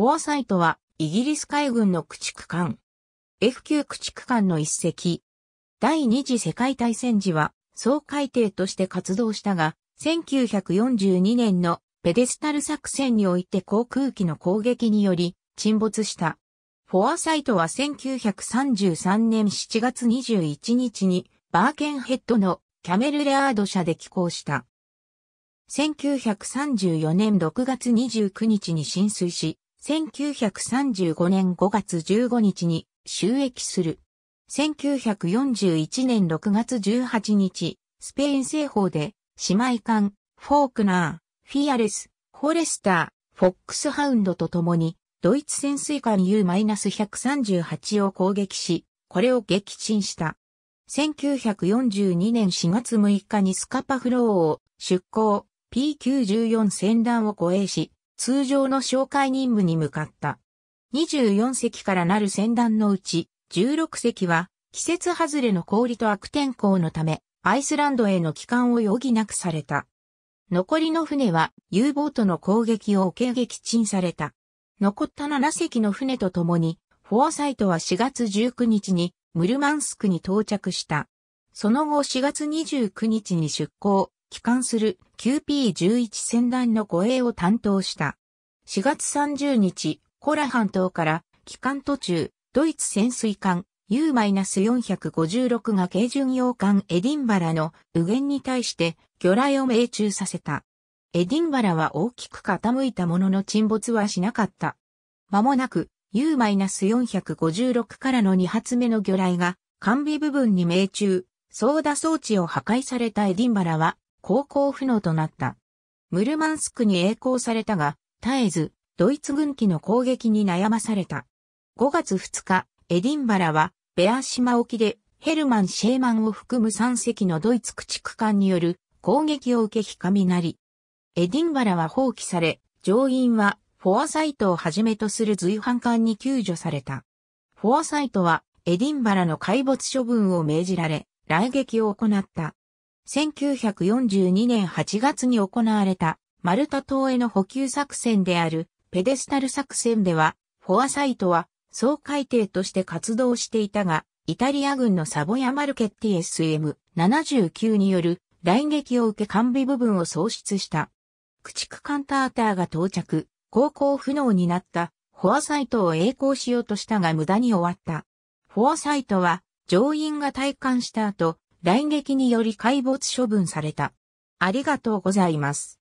フォアサイトは、イギリス海軍の駆逐艦。F9 駆逐艦の一隻。第二次世界大戦時は、総海艇として活動したが、1942年のペデスタル作戦において航空機の攻撃により沈没した。フォアサイトは1933年7月21日にバーケンヘッドのキャメルレアード社で寄港した。1934年6月29日に浸水し、1935年5月15日に収益する。1941年6月18日、スペイン製法で姉妹艦、フォークナー、フィアレス、フォレスター、フォックスハウンドと共に、ドイツ潜水艦 U-138 を攻撃し、これを撃沈した。1942年4月6日にスカパフローを出港、P94 船団を護衛し、通常の紹介任務に向かった。24隻からなる船団のうち、16隻は、季節外れの氷と悪天候のため、アイスランドへの帰還を余儀なくされた。残りの船は U ボートの攻撃を受け撃沈された。残った7隻の船と共に、フォアサイトは4月19日にムルマンスクに到着した。その後4月29日に出港、帰還する QP11 船団の護衛を担当した。4月30日、コラ半島から、帰還途中、ドイツ潜水艦 U-456 が軽巡洋艦エディンバラの右舷に対して魚雷を命中させた。エディンバラは大きく傾いたものの沈没はしなかった。間もなく U-456 からの2発目の魚雷が完備部分に命中、操舵装置を破壊されたエディンバラは航行不能となった。ムルマンスクに栄光されたが、絶えず、ドイツ軍機の攻撃に悩まされた。5月2日、エディンバラは、ベア島沖で、ヘルマン・シェーマンを含む3隻のドイツ駆逐艦による攻撃を受けみなり。エディンバラは放棄され、乗員は、フォアサイトをはじめとする随伴艦に救助された。フォアサイトは、エディンバラの海没処分を命じられ、来撃を行った。1942年8月に行われたマルタ島への補給作戦であるペデスタル作戦では、フォアサイトは総海艇として活動していたが、イタリア軍のサボヤマルケッティ SM79 による来撃を受け完備部分を喪失した。駆逐艦ターターが到着、航行不能になったフォアサイトを栄光しようとしたが無駄に終わった。フォアサイトは乗員が退艦した後、来撃により海没処分された。ありがとうございます。